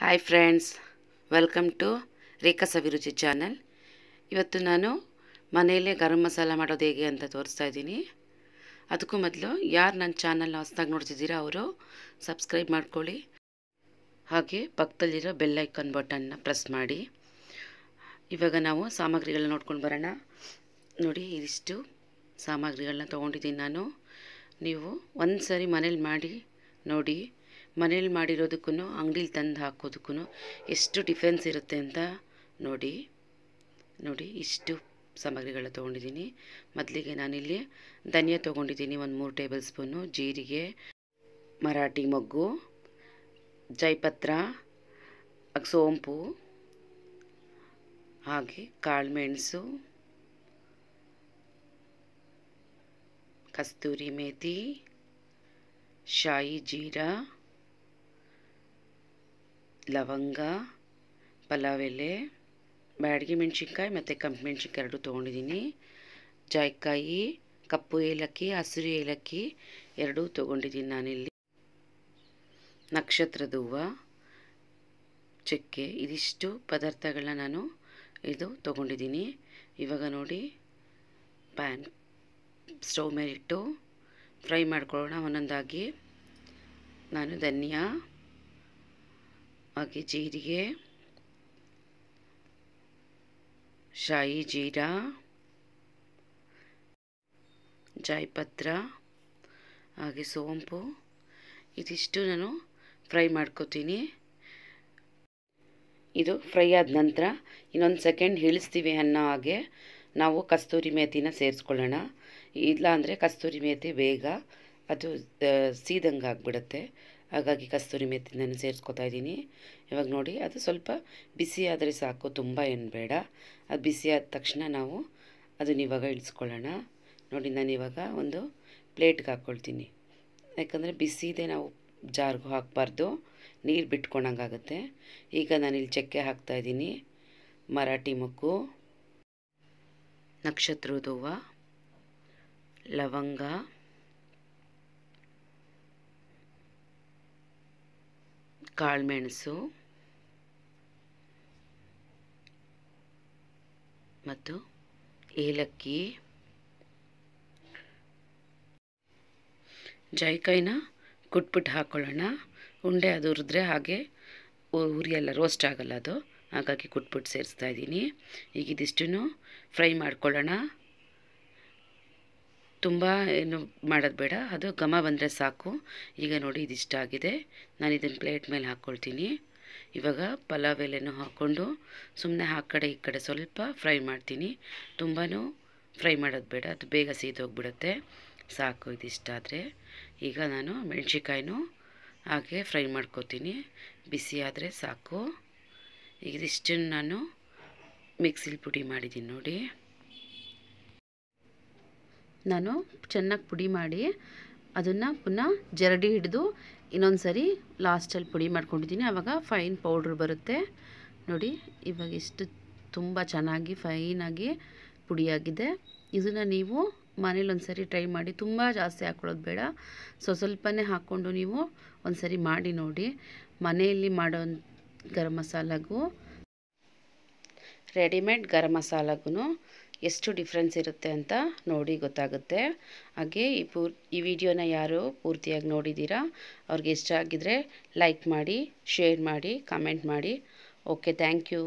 hi friends welcome to Rekha's Abhiruchi channel ಇವತ್ತು ನಾನು ಮನೆಯಲ್ಲೇ ಗರಂ ಮಸಾಲ ಮಾಡೋದು ಹೇಗೆ ಅಂತ ತೋರಿಸ್ತಾ ಇದ್ದೀನಿ ಅದಕ್ಕೂ ಮೊದಲು ಯಾರು ನನ್ನ ಚಾನಲ್ನ ಹೊಸದಾಗಿ ನೋಡ್ತಿದ್ದೀರಾ ಅವರು ಸಬ್ಸ್ಕ್ರೈಬ್ ಮಾಡ್ಕೊಳ್ಳಿ ಹಾಗೆ ಪಕ್ಕದಲ್ಲಿರೋ ಬೆಲ್ಲೈಕನ್ ಬಟನ್ನ ಪ್ರೆಸ್ ಮಾಡಿ ಇವಾಗ ನಾವು ಸಾಮಗ್ರಿಗಳನ್ನ ನೋಡ್ಕೊಂಡು ಬರೋಣ ನೋಡಿ ಇದಿಷ್ಟು ಸಾಮಗ್ರಿಗಳನ್ನ ತೊಗೊಂಡಿದ್ದೀನಿ ನಾನು ನೀವು ಒಂದು ಸರಿ ಮನೇಲಿ ಮಾಡಿ ನೋಡಿ ಮನೇಲಿ ಮಾಡಿರೋದಕ್ಕೂ ಅಂಗಡಿಲಿ ತಂದು ಹಾಕೋದಕ್ಕೂ ಎಷ್ಟು ಡಿಫ್ರೆನ್ಸ್ ಇರುತ್ತೆ ಅಂತ ನೋಡಿ ನೋಡಿ ಇಷ್ಟು ಸಾಮಗ್ರಿಗಳ ತೊಗೊಂಡಿದ್ದೀನಿ ಮೊದಲಿಗೆ ನಾನಿಲ್ಲಿ ಧನಿಯಾ ತೊಗೊಂಡಿದ್ದೀನಿ ಒಂದು ಮೂರು ಟೇಬಲ್ ಸ್ಪೂನು ಜೀರಿಗೆ ಮರಾಠಿ ಮೊಗ್ಗು ಜೈಪತ್ರ ಸೋಂಪು ಹಾಗೆ ಕಾಳುಮೆಣಸು ಕಸ್ತೂರಿ ಮೇತಿ ಶಾಯಿ ಜೀರಾ ಲವಂಗ ಪಲಾವ್ ಎಲೆ ಬ್ಯಾಡಗಿ ಮೆಣಸಿನ್ಕಾಯಿ ಮತ್ತು ಕಪ್ಪು ಮೆಣಸಿನ್ಕಾಯಿ ಎರಡು ತೊಗೊಂಡಿದ್ದೀನಿ ಜಾಯ್ಕಾಯಿ ಕಪ್ಪು ಏಲಕ್ಕಿ ಹಸಿರು ಏಲಕ್ಕಿ ಎರಡೂ ತೊಗೊಂಡಿದ್ದೀನಿ ನಾನಿಲ್ಲಿ ನಕ್ಷತ್ರದ ಹೂವು ಚಕ್ಕೆ ಇದಿಷ್ಟು ಪದಾರ್ಥಗಳನ್ನ ನಾನು ಇದು ತೊಗೊಂಡಿದ್ದೀನಿ ಇವಾಗ ನೋಡಿ ಪ್ಯಾನ್ ಸ್ಟವ್ ಮೇಲಿಟ್ಟು ಫ್ರೈ ಮಾಡ್ಕೊಳ್ಳೋಣ ಒಂದೊಂದಾಗಿ ನಾನು ಧನಿಯಾ ಹಾಗೆ ಜೀರಿಗೆ ಶಾಯಿ ಜೀರಾ ಜಾಯಿಪತ್ರ ಹಾಗೆ ಸೋಂಪು ಇದಿಷ್ಟು ನಾನು ಫ್ರೈ ಮಾಡ್ಕೋತೀನಿ ಇದು ಫ್ರೈ ಆದ ನಂತರ ಇನ್ನೊಂದು ಸೆಕೆಂಡ್ ಇಳಿಸ್ತೀವಿ ಅನ್ನೋ ಹಾಗೆ ನಾವು ಕಸ್ತೂರಿ ಮೇಥಿನ ಸೇರಿಸ್ಕೊಳ್ಳೋಣ ಇಲ್ಲ ಅಂದರೆ ಕಸ್ತೂರಿ ಮೇಥಿ ಬೇಗ ಅದು ಸೀದಂಗೆ ಆಗಿಬಿಡುತ್ತೆ ಹಾಗಾಗಿ ಕಸ್ತೂರಿ ನಾನು ಸೇರಿಸ್ಕೊತಾ ಇದ್ದೀನಿ ಇವಾಗ ನೋಡಿ ಅದು ಸ್ವಲ್ಪ ಬಿಸಿ ಆದರೆ ಸಾಕು ತುಂಬ ಏನು ಬೇಡ ಅದು ಬಿಸಿ ಆದ ತಕ್ಷಣ ನಾವು ಅದನ್ನ ಇವಾಗ ಇಳಿಸ್ಕೊಳ್ಳೋಣ ನೋಡಿ ನಾನು ಇವಾಗ ಒಂದು ಪ್ಲೇಟ್ಗೆ ಹಾಕ್ಕೊಳ್ತೀನಿ ಯಾಕಂದರೆ ಇದೆ ನಾವು ಜಾರ್ಗೂ ಹಾಕಬಾರ್ದು ನೀರು ಬಿಟ್ಕೊಳಂಗಾಗುತ್ತೆ ಈಗ ನಾನಿಲ್ಲಿ ಚಕ್ಕೆ ಹಾಕ್ತಾಯಿದ್ದೀನಿ ಮರಾಠಿ ಮುಕ್ಕು ನಕ್ಷತ್ರ ಲವಂಗ ಕಾಳುಮೆಣಸು ಮತ್ತು ಏಲಕ್ಕಿ ಜಾಯಿಕಾಯಿನ ಕುಟ್ಬಿಟ್ಟು ಹಾಕ್ಕೊಳ್ಳೋಣ ಉಂಡೆ ಅದು ಹುರಿದ್ರೆ ಹಾಗೆ ಉರಿಯಲ್ಲ ರೋಸ್ಟ್ ಆಗಲ್ಲ ಅದು ಹಾಗಾಗಿ ಕುಟ್ಬಿಟ್ಟು ಸೇರಿಸ್ತಾ ಇದ್ದೀನಿ ಈಗ ಫ್ರೈ ಮಾಡ್ಕೊಳ್ಳೋಣ ತುಂಬ ಏನು ಮಾಡೋದು ಬೇಡ ಅದು ಘಮ ಬಂದರೆ ಸಾಕು ಈಗ ನೋಡಿ ಆಗಿದೆ ನಾನು ಇದನ್ನು ಪ್ಲೇಟ್ ಮೇಲೆ ಹಾಕ್ಕೊಳ್ತೀನಿ ಇವಾಗ ಪಲಾವ್ ಎಲೆನೂ ಹಾಕ್ಕೊಂಡು ಸುಮ್ಮನೆ ಆ ಕಡೆ ಈ ಕಡೆ ಸ್ವಲ್ಪ ಫ್ರೈ ಮಾಡ್ತೀನಿ ತುಂಬಾ ಫ್ರೈ ಮಾಡೋದು ಬೇಡ ಅದು ಬೇಗ ಸೀದೋಗಿಬಿಡುತ್ತೆ ಸಾಕು ಆದರೆ ಈಗ ನಾನು ಮೆಣಸಿಕಾಯಿನೂ ಹಾಗೆ ಫ್ರೈ ಮಾಡ್ಕೋತೀನಿ ಬಿಸಿ ಆದರೆ ಸಾಕು ಈಗ ಇದಿಷ್ಟನ್ನು ನಾನು ಮಿಕ್ಸಿಲಿ ಪುಡಿ ಮಾಡಿದ್ದೀನಿ ನೋಡಿ ನಾನು ಚೆನ್ನಾಗಿ ಪುಡಿ ಮಾಡಿ ಅದನ್ನು ಪುನಃ ಜರಡಿ ಹಿಡಿದು ಇನ್ನೊಂದು ಸರಿ ಲಾಸ್ಟಲ್ಲಿ ಪುಡಿ ಮಾಡ್ಕೊಂಡಿದ್ದೀನಿ ಆವಾಗ ಫೈನ್ ಪೌಡ್ರ್ ಬರುತ್ತೆ ನೋಡಿ ಇವಾಗ ಇಷ್ಟು ತುಂಬ ಚೆನ್ನಾಗಿ ಫೈನಾಗಿ ಪುಡಿಯಾಗಿದೆ ಇದನ್ನು ನೀವು ಮನೇಲಿ ಒಂದು ಸರಿ ಟ್ರೈ ಮಾಡಿ ತುಂಬ ಜಾಸ್ತಿ ಹಾಕ್ಕೊಳ್ಳೋದು ಬೇಡ ಸೊ ಸ್ವಲ್ಪನೇ ಹಾಕ್ಕೊಂಡು ನೀವು ಒಂದು ಸರಿ ಮಾಡಿ ನೋಡಿ ಮನೆಯಲ್ಲಿ ಮಾಡೋ ಗರಂ ಮಸಾಲಾಗೂ ರೆಡಿಮೇಡ್ ಗರಂ ಮಸಾಲಾಗೂ ಎಷ್ಟು ಡಿಫ್ರೆನ್ಸ್ ಇರುತ್ತೆ ಅಂತ ನೋಡಿ ಗೊತ್ತಾಗುತ್ತೆ ಹಾಗೆ ಈ ಪೂರ್ ಈ ವಿಡಿಯೋನ ಯಾರು ಪೂರ್ತಿಯಾಗಿ ನೋಡಿದ್ದೀರಾ ಅವ್ರಿಗೆ ಇಷ್ಟ ಆಗಿದ್ರೆ ಲೈಕ್ ಮಾಡಿ ಶೇರ್ ಮಾಡಿ ಕಮೆಂಟ್ ಮಾಡಿ ಓಕೆ ಥ್ಯಾಂಕ್ ಯು